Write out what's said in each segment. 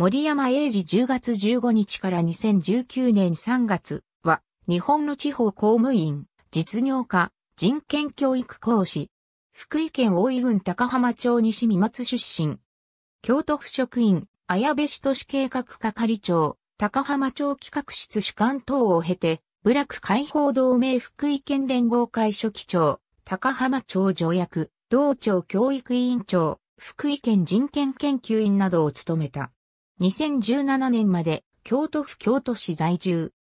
森山英二10月15日から2019年3月は、日本の地方公務員、実業家、人権教育講師、福井県大井郡高浜町西三松出身、京都府職員、綾部市都市計画係長、高浜町企画室主幹等を経て、部落解放同盟福井県連合会書記長、高浜町条約、道庁教育委員長、福井県人権研究員などを務めた。2017年まで京都府京都市在住。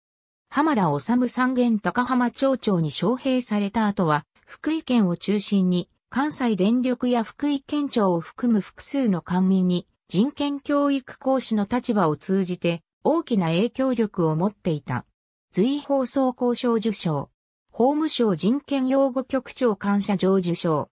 浜田治三元高浜町長に招聘された後は、福井県を中心に、関西電力や福井県庁を含む複数の官民に、人権教育講師の立場を通じて、大きな影響力を持っていた。随放送交渉受賞。法務省人権擁護局長感謝状受賞。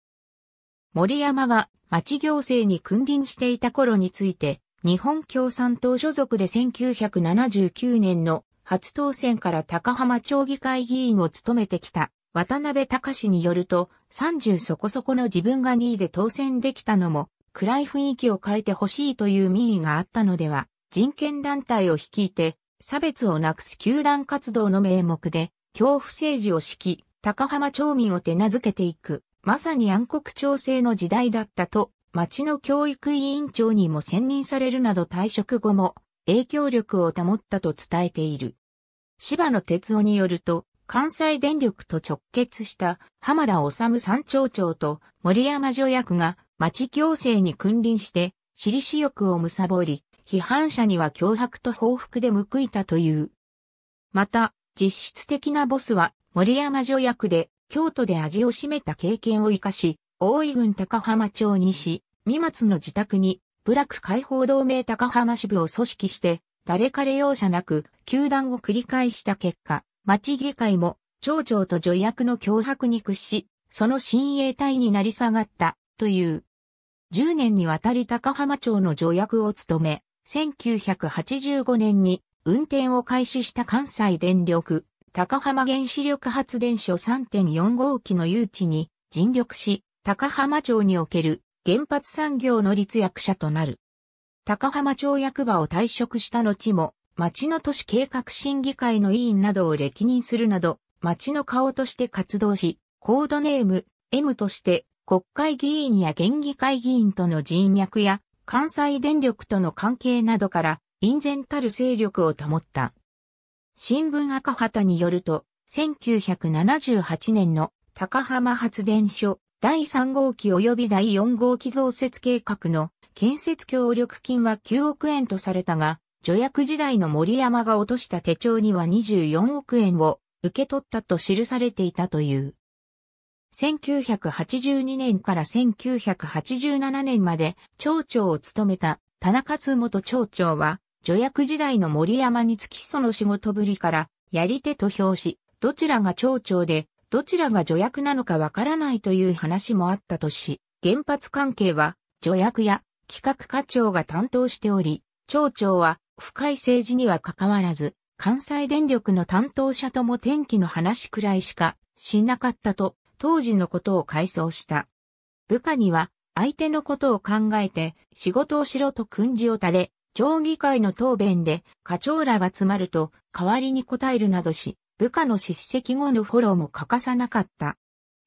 森山が町行政に君臨していた頃について、日本共産党所属で1979年の初当選から高浜町議会議員を務めてきた渡辺隆によると30そこそこの自分が2位で当選できたのも暗い雰囲気を変えてほしいという民意があったのでは人権団体を率いて差別をなくす球団活動の名目で恐怖政治を敷き高浜町民を手名付けていくまさに暗黒調整の時代だったと町の教育委員長にも選任されるなど退職後も影響力を保ったと伝えている。芝野哲夫によると、関西電力と直結した浜田治三町長と森山条約が町行政に君臨して、私利私欲を貪り、批判者には脅迫と報復で報いたという。また、実質的なボスは森山条約で京都で味を占めた経験を活かし、大井郡高浜町西、三松の自宅に、部落解放同盟高浜支部を組織して、誰彼容赦なく、球団を繰り返した結果、町議会も、町長と助役の脅迫に屈し、その親衛隊になり下がった、という。10年にわたり高浜町の助役を務め、1985年に運転を開始した関西電力、高浜原子力発電所3.4号機の誘致に尽力し、高浜町における原発産業の立役者となる。高浜町役場を退職した後も、町の都市計画審議会の委員などを歴任するなど、町の顔として活動し、コードネーム M として国会議員や県議会議員との人脈や関西電力との関係などから、隠然たる勢力を保った。新聞赤旗によると、1978年の高浜発電所第3号機及び第4号機増設計画の建設協力金は9億円とされたが、助役時代の森山が落とした手帳には24億円を受け取ったと記されていたという。1982年から1987年まで町長を務めた田中津元町長は、助役時代の森山につきその仕事ぶりから、やり手と評し、どちらが町長で、どちらが助役なのかわからないという話もあったとし、原発関係は助役や企画課長が担当しており、町長は深い政治には関わらず、関西電力の担当者とも天気の話くらいしかしなかったと、当時のことを回想した。部下には、相手のことを考えて、仕事をしろと訓示を垂れ、町議会の答弁で、課長らが詰まると、代わりに答えるなどし、部下の叱責後のフォローも欠かさなかった。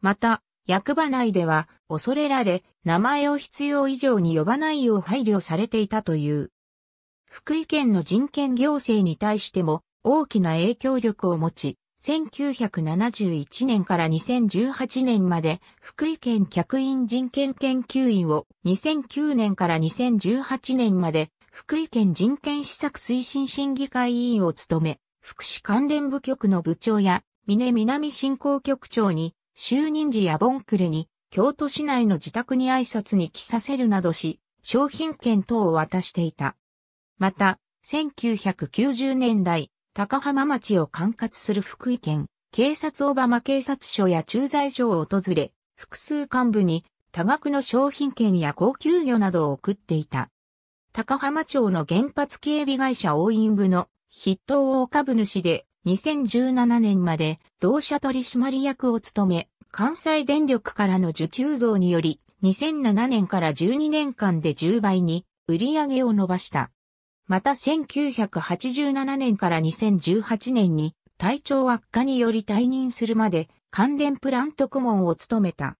また、役場内では恐れられ、名前を必要以上に呼ばないよう配慮されていたという。福井県の人権行政に対しても大きな影響力を持ち、1971年から2018年まで福井県客員人権研究員を2009年から2018年まで福井県人権施策推進審議会委員を務め、福祉関連部局の部長や、峰南振興局長に、就任時やボンクレに、京都市内の自宅に挨拶に来させるなどし、商品券等を渡していた。また、1990年代、高浜町を管轄する福井県、警察バマ警察署や駐在所を訪れ、複数幹部に多額の商品券や高級魚などを送っていた。高浜町の原発警備会社オーイングの筆頭大株主で、2017年まで同社取締役を務め、関西電力からの受注増により、2007年から12年間で10倍に売り上げを伸ばした。また1987年から2018年に体調悪化により退任するまで関連プラント顧問を務めた。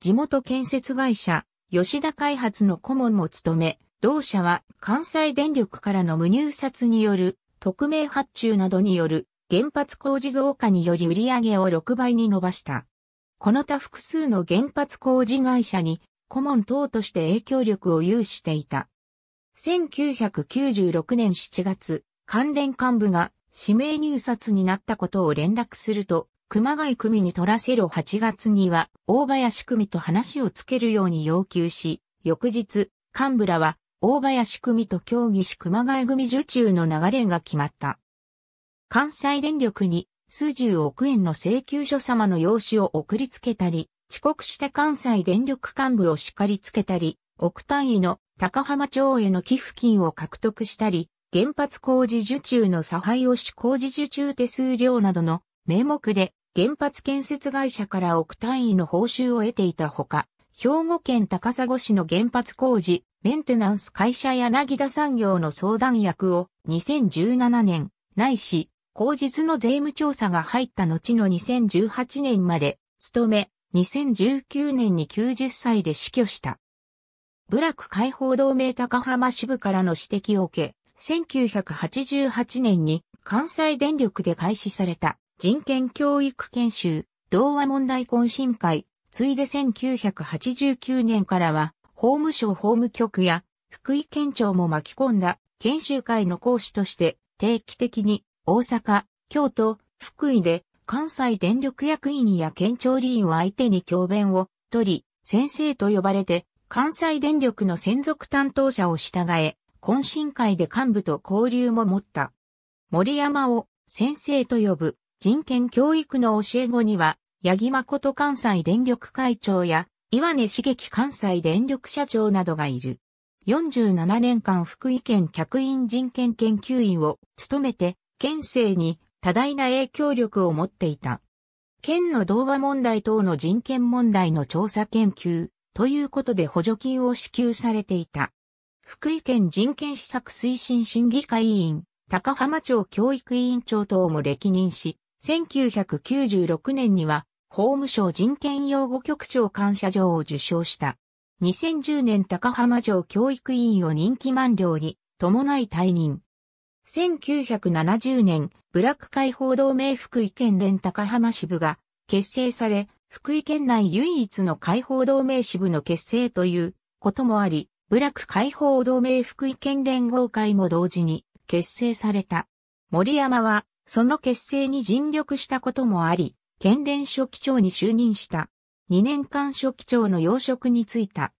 地元建設会社、吉田開発の顧問も務め、同社は関西電力からの無入札による特命発注などによる原発工事増加により売上を6倍に伸ばした。この他複数の原発工事会社に顧問等として影響力を有していた。1996年7月、関連幹部が指名入札になったことを連絡すると、熊谷組に取らせろ8月には大林組と話をつけるように要求し、翌日、幹部らは大林組と協議し熊谷組受注の流れが決まった。関西電力に数十億円の請求書様の用紙を送りつけたり、遅刻して関西電力幹部を叱りつけたり、億単位の高浜町への寄付金を獲得したり、原発工事受注の差配をし工事受注手数料などの名目で原発建設会社から億単位の報酬を得ていたほか、兵庫県高砂市の原発工事メンテナンス会社柳田産業の相談役を2017年、ないし、後日の税務調査が入った後の2018年まで、務め、2019年に90歳で死去した。部落解放同盟高浜支部からの指摘を受け、1988年に関西電力で開始された人権教育研修、童話問題懇親会、ついで1989年からは法務省法務局や福井県庁も巻き込んだ研修会の講師として定期的に大阪、京都、福井で関西電力役員や県庁理員を相手に教鞭を取り、先生と呼ばれて関西電力の専属担当者を従え、懇親会で幹部と交流も持った。森山を先生と呼ぶ人権教育の教え子には、八木誠関西電力会長や岩根茂樹関西電力社長などがいる。47年間福井県客員人権研究員を務めて、県政に多大な影響力を持っていた。県の童話問題等の人権問題の調査研究ということで補助金を支給されていた。福井県人権施策推進審議会委員、高浜町教育委員長等も歴任し、1996年には法務省人権擁護局長感謝状を受賞した。2010年高浜城教育委員を任期満了に伴い退任。1970年、ブラック解放同盟福井県連高浜支部が結成され、福井県内唯一の解放同盟支部の結成ということもあり、ブラック解放同盟福井県連合会も同時に結成された。森山は、その結成に尽力したこともあり、県連書記長に就任した。2年間書記長の要職に就いた。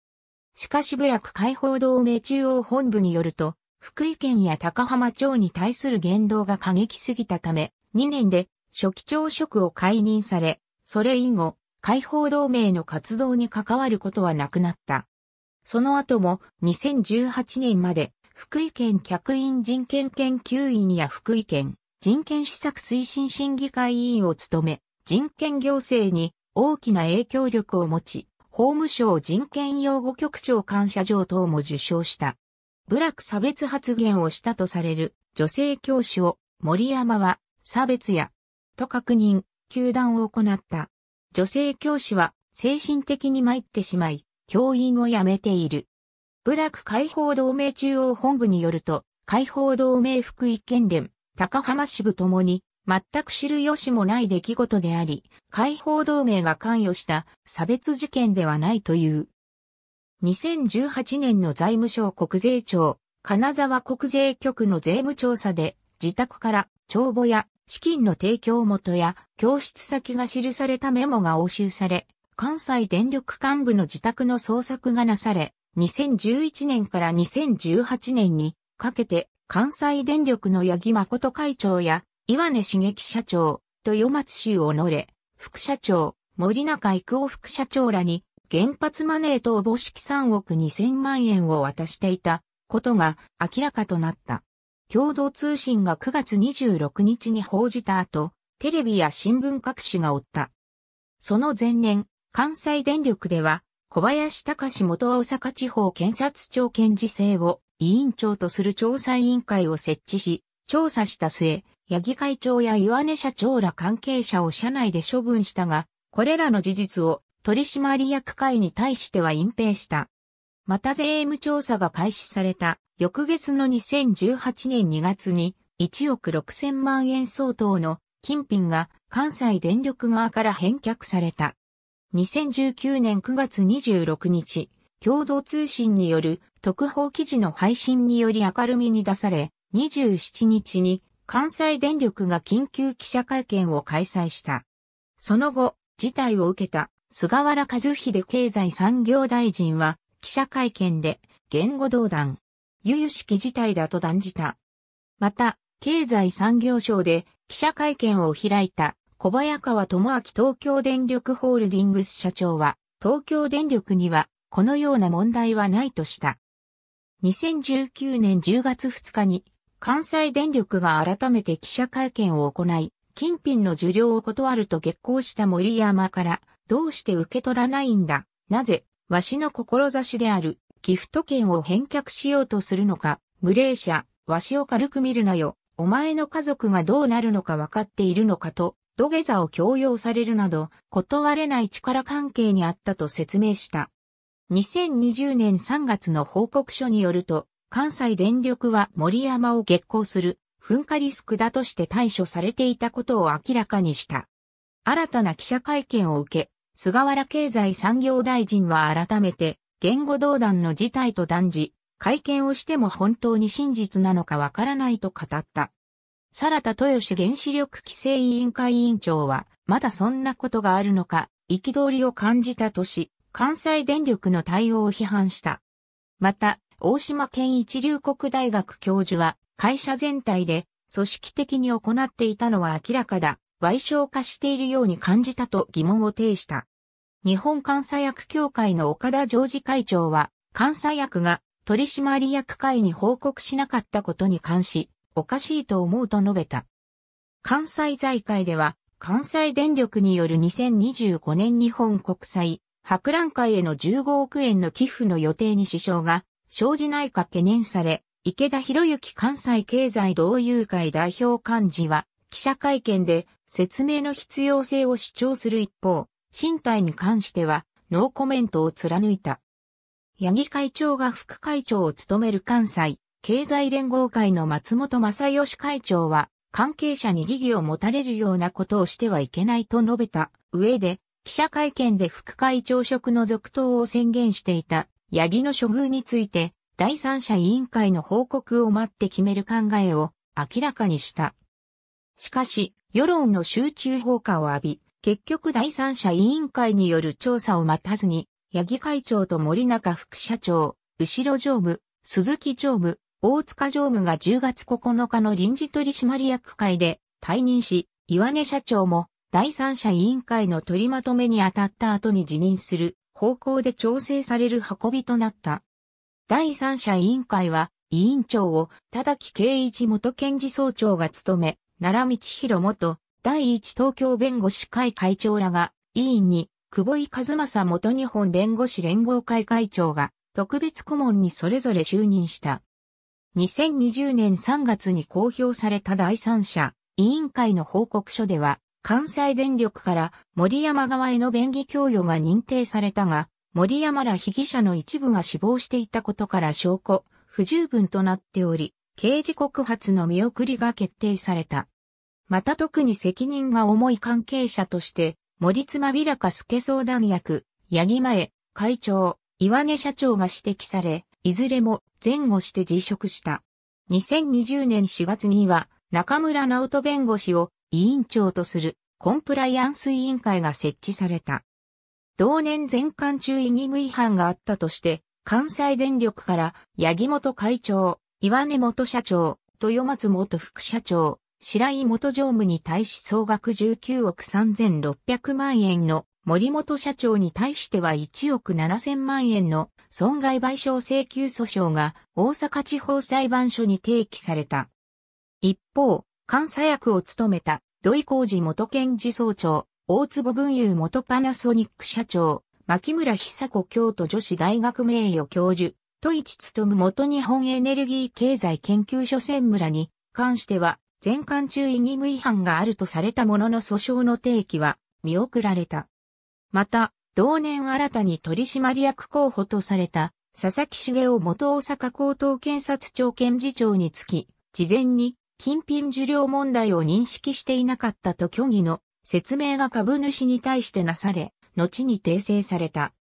しかし部落解放同盟中央本部によると、福井県や高浜町に対する言動が過激すぎたため、2年で書記長職を解任され、それ以後、解放同盟の活動に関わることはなくなった。その後も2018年まで福井県客員人権研究員や福井県人権施策推進審議会委員を務め、人権行政に大きな影響力を持ち、法務省人権擁護局長感謝状等も受賞した。部落差別発言をしたとされる女性教師を森山は差別やと確認、球団を行った。女性教師は精神的に参ってしまい、教員を辞めている。部落解放同盟中央本部によると、解放同盟福井県連、高浜支部ともに、全く知る由もない出来事であり、解放同盟が関与した差別事件ではないという。2018年の財務省国税庁、金沢国税局の税務調査で、自宅から帳簿や資金の提供元や教室先が記されたメモが押収され、関西電力幹部の自宅の捜索がなされ、2011年から2018年にかけて関西電力の八木誠会長や岩根茂木社長、豊松乗己、副社長、森中育夫副社長らに、原発マネー等募ぼし3億2000万円を渡していたことが明らかとなった。共同通信が9月26日に報じた後、テレビや新聞各紙が追った。その前年、関西電力では、小林隆元大阪地方検察庁検事制を委員長とする調査委員会を設置し、調査した末、八木会長や岩根社長ら関係者を社内で処分したが、これらの事実を取締役会に対しては隠蔽した。また税務調査が開始された翌月の2018年2月に1億6000万円相当の金品が関西電力側から返却された。2019年9月26日、共同通信による特報記事の配信により明るみに出され、27日に関西電力が緊急記者会見を開催した。その後、事態を受けた菅原和秀経済産業大臣は記者会見で言語道断、由々しき事態だと断じた。また、経済産業省で記者会見を開いた小早川智明東京電力ホールディングス社長は東京電力にはこのような問題はないとした。2019年10月2日に関西電力が改めて記者会見を行い、金品の受領を断ると激行した森山から、どうして受け取らないんだ、なぜ、わしの志である、ギフト券を返却しようとするのか、無礼者、わしを軽く見るなよ、お前の家族がどうなるのか分かっているのかと、土下座を強要されるなど、断れない力関係にあったと説明した。2020年3月の報告書によると、関西電力は森山を激光する噴火リスクだとして対処されていたことを明らかにした。新たな記者会見を受け、菅原経済産業大臣は改めて言語道断の事態と断じ、会見をしても本当に真実なのかわからないと語った。さらた豊吉原子力規制委員会委員長は、まだそんなことがあるのか、憤りを感じたとし、関西電力の対応を批判した。また、大島県一流国大学教授は、会社全体で組織的に行っていたのは明らかだ、賠償化しているように感じたと疑問を呈した。日本監査役協会の岡田常治会長は、監査役が取締役会に報告しなかったことに関し、おかしいと思うと述べた。関西財界では、関西電力による2025年日本国際博覧会への15億円の寄付の予定に支障が生じないか懸念され、池田博之関西経済同友会代表幹事は、記者会見で説明の必要性を主張する一方、身体に関しては、ノーコメントを貫いた。八木会長が副会長を務める関西経済連合会の松本正義会長は、関係者に疑義を持たれるようなことをしてはいけないと述べた上で、記者会見で副会長職の続投を宣言していたヤギの処遇について、第三者委員会の報告を待って決める考えを明らかにした。しかし、世論の集中放火を浴び、結局第三者委員会による調査を待たずに、ヤギ会長と森中副社長、後ろ常務、鈴木常務、大塚常務が10月9日の臨時取締役会で退任し、岩根社長も第三者委員会の取りまとめに当たった後に辞任する方向で調整される運びとなった。第三者委員会は、委員長を、田崎圭一元検事総長が務め、奈良道博元、第一東京弁護士会会長らが、委員に、久保井和正元日本弁護士連合会会長が、特別顧問にそれぞれ就任した。2020年3月に公表された第三者委員会の報告書では、関西電力から森山側への便宜供与が認定されたが、森山ら被疑者の一部が死亡していたことから証拠、不十分となっており、刑事告発の見送りが決定された。また特に責任が重い関係者として、森妻ビラカ助相談役、八木前、会長、岩根社長が指摘され、いずれも前後して辞職した。2020年4月には中村直人弁護士を委員長とするコンプライアンス委員会が設置された。同年全館注意義務違反があったとして、関西電力から八木元会長、岩根元社長、豊松元副社長、白井元常務に対し総額19億3600万円の森本社長に対しては1億7000万円の損害賠償請求訴訟が大阪地方裁判所に提起された。一方、監査役を務めた、土井浩二元検事総長、大坪文雄元パナソニック社長、牧村久子京都女子大学名誉教授、戸市勤元日本エネルギー経済研究所専務らに関しては、全館注意義務違反があるとされたものの訴訟の提起は見送られた。また、同年新たに取締役候補とされた、佐々木茂雄元大阪高等検察庁検事長につき、事前に金品受領問題を認識していなかったと虚偽の説明が株主に対してなされ、後に訂正された。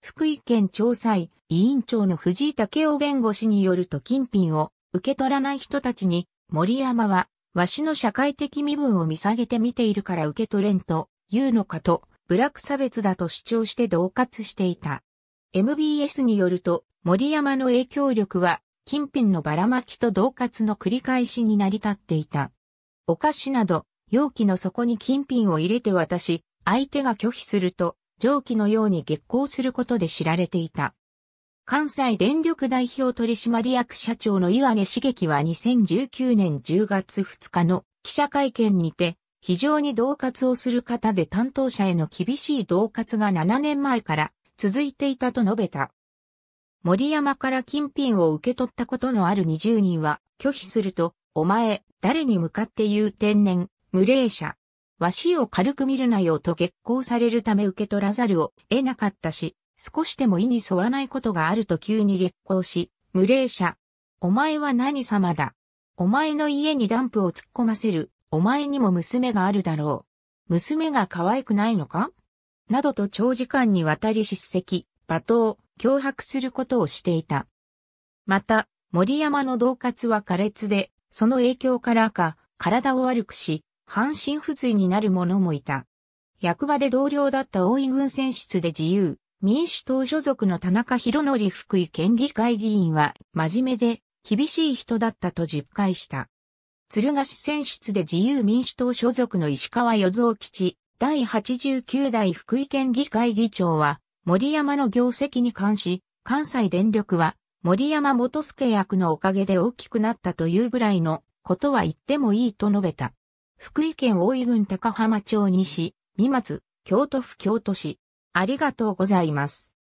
福井県調査委員長の藤井武雄弁護士によると金品を受け取らない人たちに、森山は、わしの社会的身分を見下げて見ているから受け取れんと、言うのかと、ブラック差別だと主張して同喝していた。MBS によると、森山の影響力は、金品のばらまきと同活の繰り返しに成り立っていた。お菓子など、容器の底に金品を入れて渡し、相手が拒否すると、蒸気のように激光することで知られていた。関西電力代表取締役社長の岩根茂樹は2019年10月2日の記者会見にて、非常に同活をする方で担当者への厳しい同活が7年前から続いていたと述べた。森山から金品を受け取ったことのある20人は、拒否すると、お前、誰に向かって言う天然、無礼者。わしを軽く見るなよと激高されるため受け取らざるを得なかったし、少しでも意に沿わないことがあると急に激高し、無礼者。お前は何様だ。お前の家にダンプを突っ込ませる。お前にも娘があるだろう。娘が可愛くないのかなどと長時間にわたり叱責、罵倒、脅迫することをしていた。また、森山の同活は苛烈で、その影響からか、体を悪くし、半身不随になる者もいた。役場で同僚だった大井軍選出で自由、民主党所属の田中博則福井県議会議員は、真面目で、厳しい人だったと実戒した。鶴ヶ市選出で自由民主党所属の石川与蔵吉、第89代福井県議会議長は、森山の業績に関し、関西電力は森山元助役のおかげで大きくなったというぐらいのことは言ってもいいと述べた。福井県大井郡高浜町西、三松、京都府京都市。ありがとうございます。